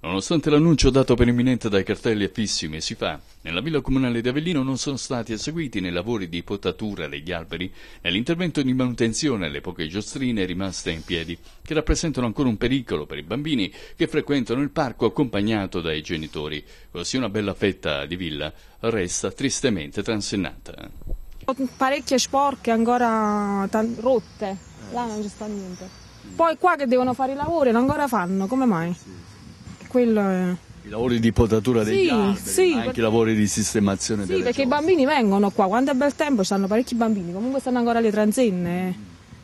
Nonostante l'annuncio dato per imminente dai cartelli affissi mesi fa, nella villa comunale di Avellino non sono stati eseguiti nei lavori di potatura degli alberi e l'intervento di manutenzione alle poche giostrine rimaste in piedi, che rappresentano ancora un pericolo per i bambini che frequentano il parco accompagnato dai genitori. Così una bella fetta di villa resta tristemente transennata. Parecchie sporche ancora rotte, là non ci sta niente. Poi qua che devono fare i lavori, non ancora fanno, come mai? quello è... I lavori di potatura dei sì, alberi, sì, anche perché... i lavori di sistemazione sì, delle Sì, perché cose. i bambini vengono qua, quando è bel tempo ci hanno parecchi bambini, comunque stanno ancora le transenne,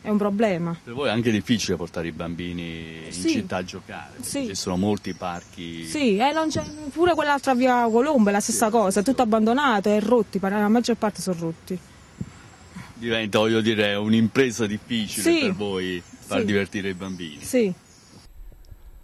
è un problema. Per voi è anche difficile portare i bambini sì. in città a giocare, sì. ci sono molti parchi... Sì, e eh, non eh, pure quell'altra via Colombo è la stessa sì, cosa, è tutto abbandonato, è rotti, la maggior parte sono rotti. Diventa, voglio dire, un'impresa difficile per voi far divertire i bambini. Sì.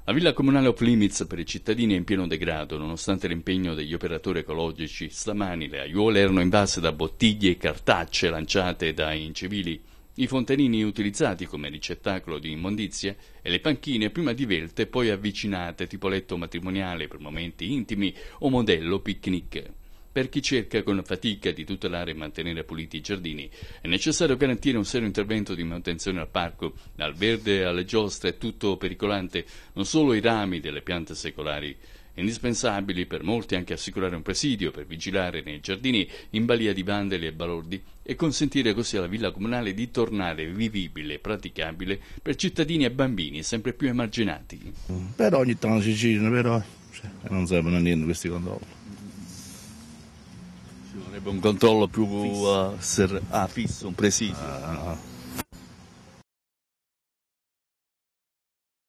La villa comunale off limits per i cittadini è in pieno degrado, nonostante l'impegno degli operatori ecologici. Stamani le aiuole erano invase da bottiglie e cartacce lanciate dai incivili, i fontanini utilizzati come ricettacolo di immondizie e le panchine prima divelte e poi avvicinate, tipo letto matrimoniale per momenti intimi o modello picnic. Per chi cerca con fatica di tutelare e mantenere puliti i giardini, è necessario garantire un serio intervento di manutenzione al parco, dal verde alle giostre, è tutto pericolante, non solo i rami delle piante secolari indispensabili per molti anche assicurare un presidio per vigilare nei giardini in balia di vandali e balordi e consentire così alla villa comunale di tornare vivibile e praticabile per cittadini e bambini sempre più emarginati. Però ogni tanto si girano, però cioè, non servono a niente questi controlli. Sarebbe un controllo più fisso, uh, eh, ser- ah, fisso un presidio. Ah, ah, ah.